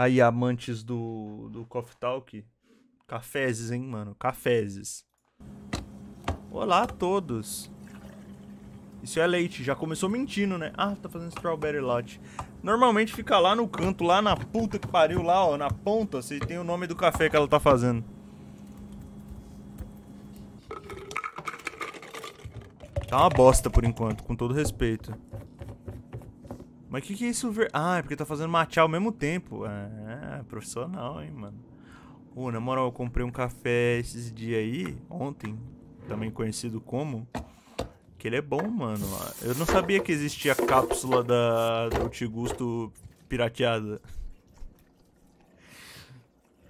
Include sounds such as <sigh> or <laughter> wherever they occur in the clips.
Aí, amantes do, do Coffee Talk, cafezes, hein, mano? Cafezes. Olá a todos. Isso é leite, já começou mentindo, né? Ah, tá fazendo strawberry latte. Normalmente fica lá no canto, lá na puta que pariu, lá, ó, na ponta, você tem o nome do café que ela tá fazendo. Tá uma bosta por enquanto, com todo respeito. Mas o que, que é isso? Ver... Ah, é porque tá fazendo matcha ao mesmo tempo. É, profissional, hein, mano. Ô, na moral, eu comprei um café esses dias aí, ontem, também conhecido como. Que ele é bom, mano. Eu não sabia que existia cápsula da Gusto pirateada.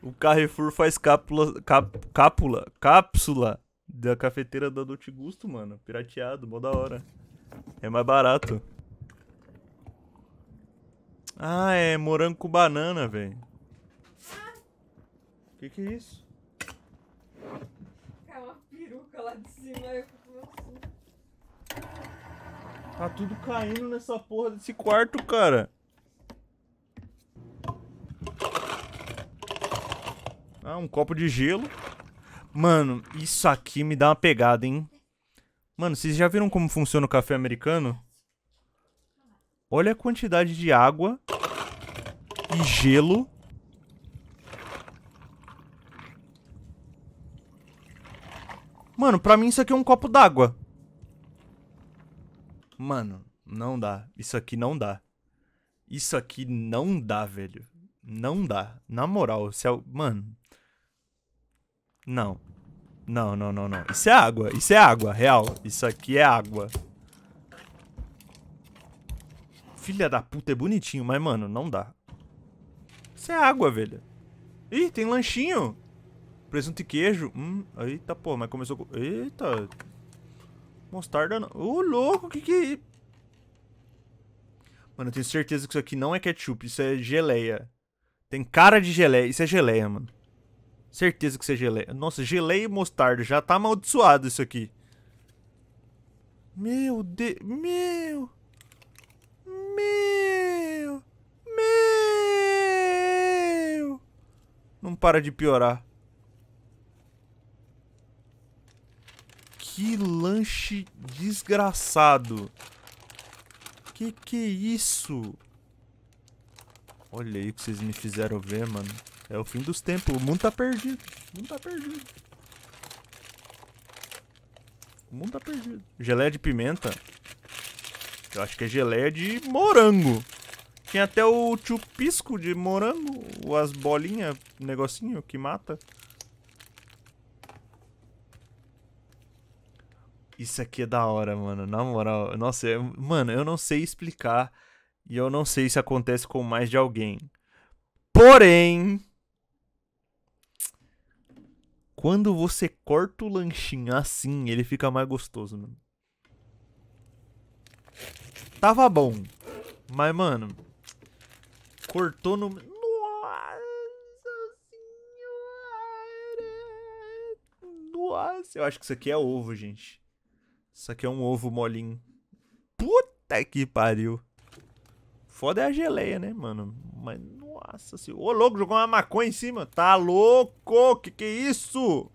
O Carrefour faz cápula, cápula, cápsula da cafeteira da Dolce Gusto, mano. Pirateado, mó da hora. É mais barato. Ah, é morango com banana, velho. O que, que é isso? Caiu é uma peruca lá de cima, eu Tá tudo caindo nessa porra desse quarto, cara. Ah, um copo de gelo. Mano, isso aqui me dá uma pegada, hein? Mano, vocês já viram como funciona o café americano? Olha a quantidade de água e gelo. Mano, pra mim isso aqui é um copo d'água. Mano, não dá. Isso aqui não dá. Isso aqui não dá, velho. Não dá. Na moral, se é... Mano. Não. Não, não, não, não. Isso é água. Isso é água, real. Isso aqui é água filha da puta é bonitinho, mas, mano, não dá. Isso é água, velho. Ih, tem lanchinho. Presunto e queijo. Hum, eita, pô, mas começou com... Eita. Mostarda não. Ô, oh, louco, que que... É mano, eu tenho certeza que isso aqui não é ketchup, isso é geleia. Tem cara de geleia, isso é geleia, mano. Certeza que isso é geleia. Nossa, geleia e mostarda, já tá amaldiçoado isso aqui. Meu Deus, meu... Meu! Meu! Não para de piorar. Que lanche desgraçado. Que que é isso? Olha aí o que vocês me fizeram ver, mano. É o fim dos tempos. O mundo tá perdido. O mundo tá perdido. O mundo tá perdido. Geleia de pimenta? Eu acho que é geleia de morango. Tinha até o chupisco de morango, as bolinhas, negocinho que mata. Isso aqui é da hora, mano. Na moral, nossa, é... mano, eu não sei explicar e eu não sei se acontece com mais de alguém. Porém, quando você corta o lanchinho assim, ele fica mais gostoso, mano. Tava bom. Mas, mano. Cortou no. Nossa senhora! Nossa! Eu acho que isso aqui é ovo, gente. Isso aqui é um ovo molinho. Puta que pariu. Foda é a geleia, né, mano? Mas, nossa senhora. Ô, louco, jogou uma maconha em cima. Tá louco? Que que é isso?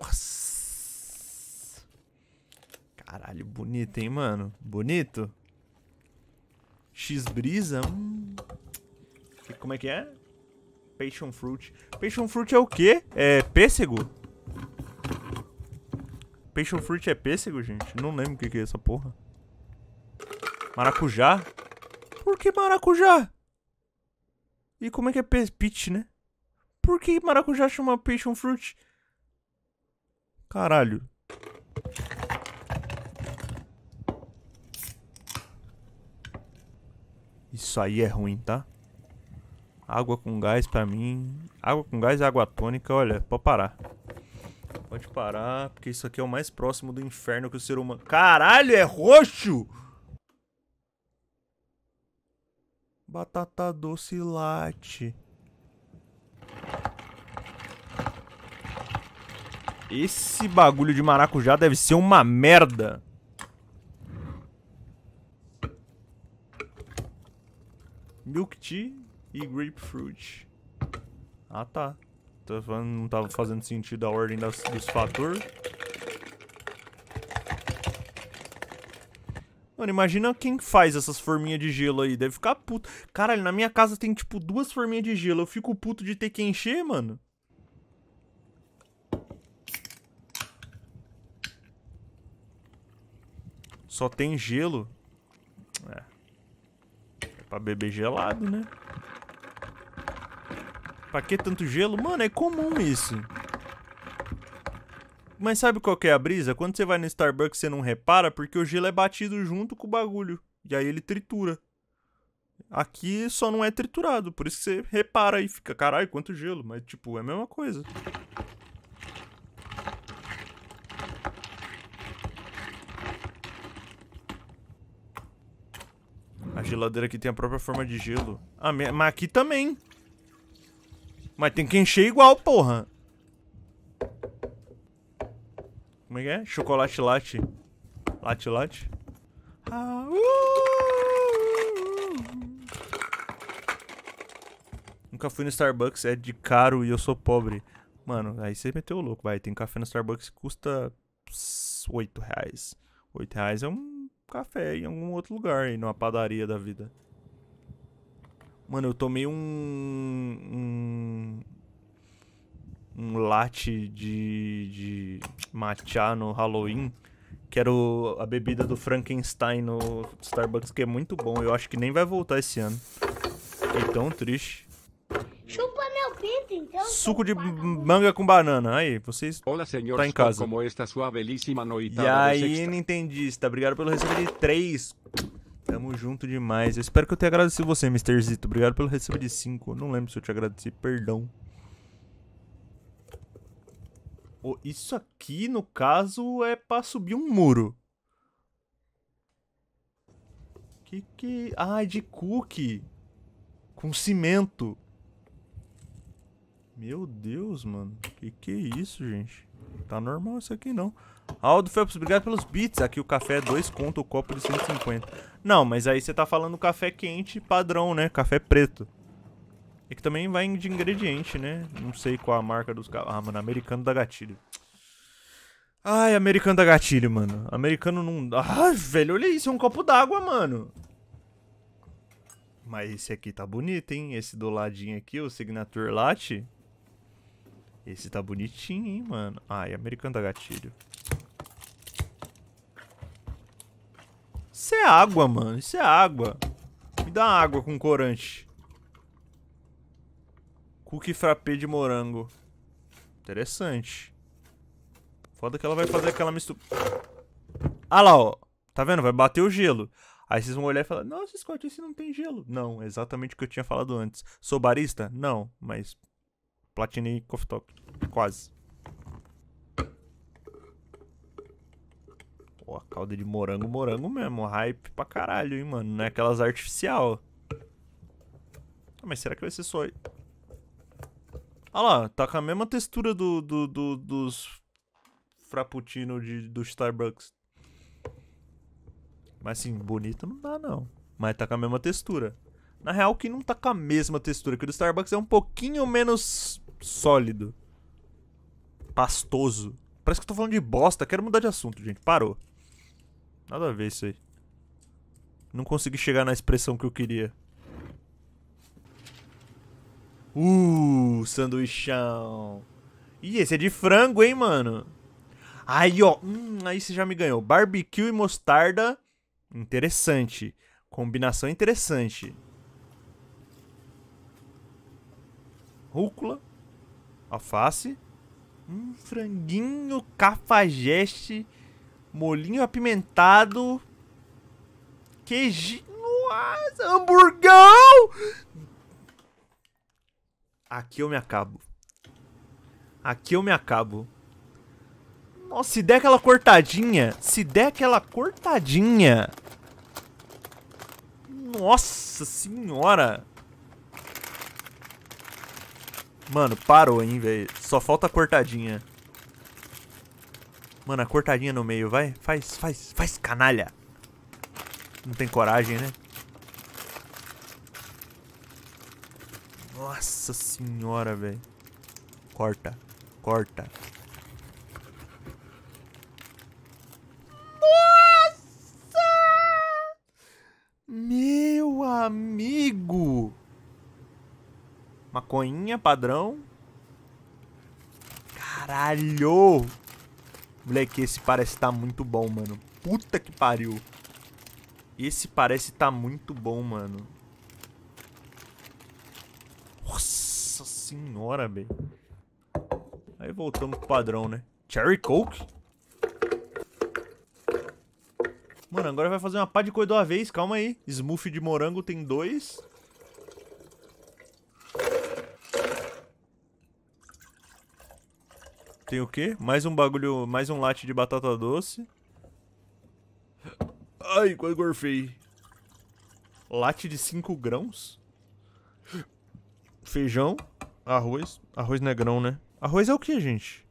Nossa. Caralho, bonito, hein, mano? Bonito. X-brisa. Hum. Como é que é? Passion fruit. Passion fruit é o quê? É pêssego? Passion fruit é pêssego, gente? Não lembro o que, é essa porra. Maracujá? Por que maracujá? E como é que é peach, né? Por que maracujá chama passion fruit? Caralho. Isso aí é ruim, tá? Água com gás pra mim... Água com gás e água tônica, olha, pode parar. Pode parar, porque isso aqui é o mais próximo do inferno que o ser humano... Caralho, é roxo! Batata doce latte. Esse bagulho de maracujá deve ser uma merda. Milk tea e grapefruit. Ah, tá. Tô falando, não tava fazendo sentido a ordem das, dos fatores. Mano, imagina quem faz essas forminhas de gelo aí. Deve ficar puto. Caralho, na minha casa tem, tipo, duas forminhas de gelo. Eu fico puto de ter que encher, mano. Só tem gelo. Pra beber gelado, né? Pra que tanto gelo? Mano, é comum isso. Mas sabe qual que é a brisa? Quando você vai no Starbucks, você não repara porque o gelo é batido junto com o bagulho. E aí ele tritura. Aqui só não é triturado, por isso que você repara e fica, caralho, quanto gelo. Mas, tipo, é a mesma coisa. A geladeira aqui tem a própria forma de gelo. Ah, mas aqui também. Mas tem que encher igual, porra. Como é que é? Chocolate latte. Latte latte. Ah, uh. Nunca fui no Starbucks, é de caro e eu sou pobre. Mano, aí você meteu o louco, vai. Tem café no Starbucks que custa 8 reais. 8 reais é um café em algum outro lugar, aí, numa padaria da vida. Mano, eu tomei um. um um latte de, de matcha no Halloween, que era o, a bebida do Frankenstein no Starbucks, que é muito bom. Eu acho que nem vai voltar esse ano. Fiquei tão triste. Chupa, meu então? Suco de manga com banana. Aí, vocês Olá, senhor, tá em casa. como esta sua belíssima noitada E aí, Nintendista, obrigado pelo receber de 3. Tamo junto demais. Eu espero que eu tenha agradecido você, Mr. Zito. Obrigado pelo receber de 5. Não lembro se eu te agradeci, perdão. Oh, isso aqui, no caso, é pra subir um muro. Que que... Ah, é de cookie. Com cimento. Meu Deus, mano. Que que é isso, gente? Tá normal isso aqui, não. Aldo Phelps, obrigado pelos bits. Aqui o café é 2 conto, o copo de 150. Não, mas aí você tá falando café quente padrão, né? Café preto. É que também vai de ingrediente, né? Não sei qual a marca dos... Ah, mano, americano da gatilho. Ai, americano da gatilho, mano. Americano não... Ai, velho, olha isso. É um copo d'água, mano. Mas esse aqui tá bonito, hein? Esse do ladinho aqui, o Signature Latte. Esse tá bonitinho, hein, mano. Ai, americano da gatilho. Isso é água, mano. Isso é água. Me dá água com corante. Cookie frappé de morango. Interessante. Foda que ela vai fazer aquela mistura... Ah lá, ó. Tá vendo? Vai bater o gelo. Aí vocês vão olhar e falar, nossa, Scott, esse não tem gelo. Não, exatamente o que eu tinha falado antes. Sou barista? Não, mas Platini Coffee Talk. Quase. Pô, a calda de morango, morango mesmo. Hype pra caralho, hein, mano. Não é aquelas artificial. Ah, mas será que vai ser só... Olha lá, tá com a mesma textura do, do, do dos frappuccino de, do Starbucks. Mas assim, bonito não dá, não. Mas tá com a mesma textura. Na real, que não tá com a mesma textura que o do Starbucks, é um pouquinho menos sólido. Pastoso. Parece que eu tô falando de bosta, quero mudar de assunto, gente. Parou. Nada a ver isso aí. Não consegui chegar na expressão que eu queria. Uh, sanduichão. Ih, esse é de frango, hein, mano? Aí, ó. Hum, aí você já me ganhou. Barbecue e mostarda. Interessante. Combinação interessante. rúcula, alface, um franguinho cafajeste, molinho apimentado, queijo, nossa, hamburgão! Aqui eu me acabo. Aqui eu me acabo. Nossa, se der aquela cortadinha, se der aquela cortadinha... Nossa senhora! Mano, parou, hein, velho. Só falta a cortadinha. Mano, a cortadinha no meio, vai. Faz, faz, faz, canalha. Não tem coragem, né? Nossa senhora, velho. Corta, corta. Nossa! Meu amigo! Maconhinha padrão. Caralho! Moleque, esse parece estar tá muito bom, mano. Puta que pariu. Esse parece estar tá muito bom, mano. Nossa senhora, velho. Aí voltamos pro padrão, né? Cherry Coke? Mano, agora vai fazer uma pá de coisa de uma vez, calma aí. Smoothie de morango tem dois. Tem o quê? Mais um bagulho, mais um latte de batata doce. Ai, quase gorfei. Latte de 5 grãos. Feijão, arroz. Arroz não é grão, né? Arroz é o que, gente?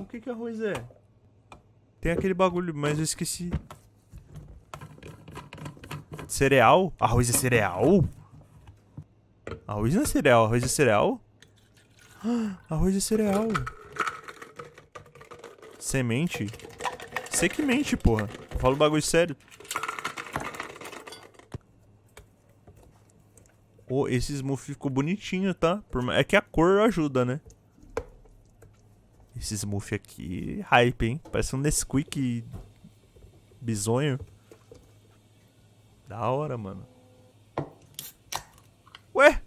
O que que arroz é? Tem aquele bagulho, mas eu esqueci. Cereal? Arroz é cereal? Arroz não é cereal, arroz é cereal? <gasps> Arroz é cereal. Semente? Você que mente, porra. Fala falo bagulho sério. Oh, esse smooth ficou bonitinho, tá? É que a cor ajuda, né? Esse smooth aqui, hype, hein? Parece um Nesquik bizonho. Da hora, mano. Ué?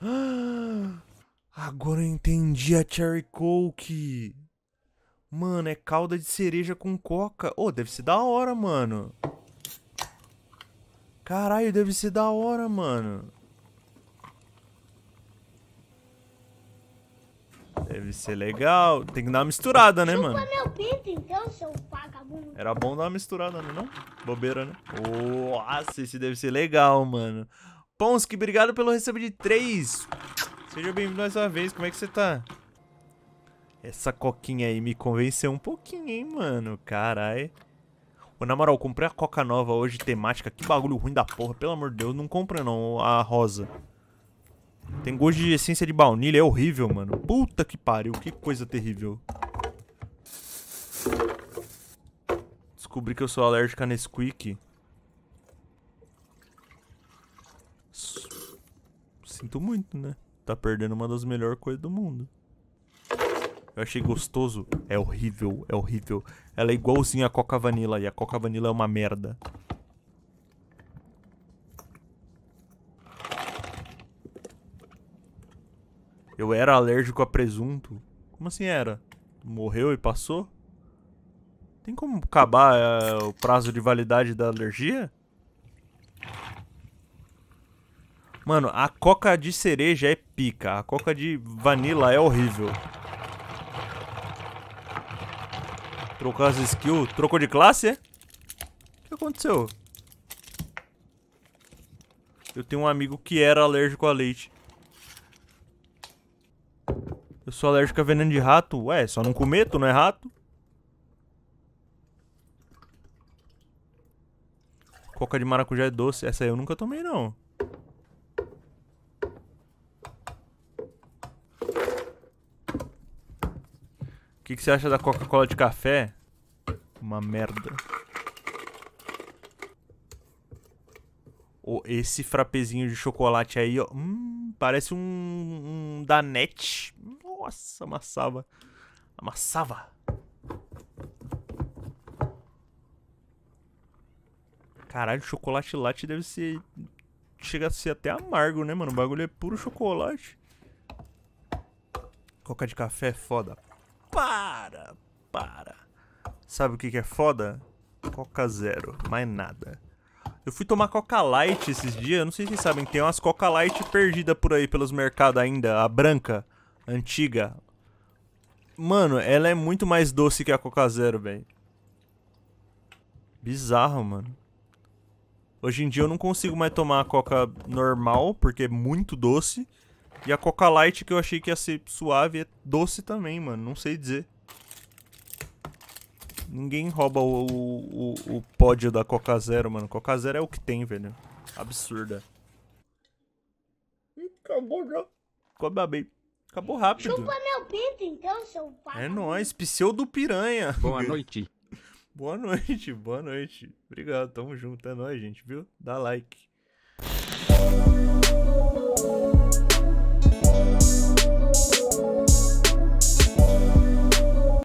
<gasps> Agora eu entendi a Cherry Coke. Mano, é calda de cereja com coca. Ô, oh, deve ser da hora, mano. Caralho, deve ser da hora, mano. Deve ser legal. Tem que dar uma misturada, né, Chupa mano? meu pinto, então, seu vagabundo. Era bom dar uma misturada, né, não? Bobeira, né? Nossa, esse deve ser legal, mano. Ponski, obrigado pelo receber de três. Seja bem-vindo mais uma vez. Como é que você tá? Essa coquinha aí me convenceu um pouquinho, hein, mano. Carai. Ô, na moral, comprei a coca nova hoje, temática. Que bagulho ruim da porra. Pelo amor de Deus, não compra não a rosa. Tem gosto de essência de baunilha. É horrível, mano. Puta que pariu. Que coisa terrível. Descobri que eu sou alérgica a Nesquik. Sinto muito, né? Tá perdendo uma das melhores coisas do mundo. Eu achei gostoso. É horrível, é horrível. Ela é igualzinha a Coca Vanilla e a Coca Vanilla é uma merda. Eu era alérgico a presunto. Como assim era? Morreu e passou? Tem como acabar uh, o prazo de validade da alergia? Mano, a coca de cereja é pica. A coca de vanila é horrível. Trocar as skills. Trocou de classe, é? O que aconteceu? Eu tenho um amigo que era alérgico a leite. Eu sou alérgico a veneno de rato. Ué, é só não comer, tu não é rato? Coca de maracujá é doce. Essa aí eu nunca tomei, não. que, que você acha da Coca-Cola de café? Uma merda. Oh, esse frapezinho de chocolate aí, ó. Hum, parece um, um Danete. Nossa, amassava. Amassava. Caralho, chocolate latte deve ser... Chega a ser até amargo, né, mano? O bagulho é puro chocolate. Coca de café é foda. Para, para. Sabe o que, é foda? Coca Zero, mais nada. Eu fui tomar Coca Light esses dias, não sei se vocês sabem, tem umas Coca Light perdidas por aí pelos mercados ainda, a branca, antiga. Mano, ela é muito mais doce que a Coca Zero, velho. Bizarro, mano. Hoje em dia eu não consigo mais tomar a Coca normal, porque é muito doce. E a Coca Light que eu achei que ia ser suave é doce também, mano. Não sei dizer. Ninguém rouba o, o, o pódio da Coca Zero, mano. Coca Zero é o que tem, velho. Absurda. Acabou já. Acabou bem. Acabou rápido. Chupa meu pinto então, seu pai. É nóis, pseudo piranha. Boa <laughs> noite. boa noite, boa noite. Obrigado, tamo junto. É nóis, gente, viu? Dá like.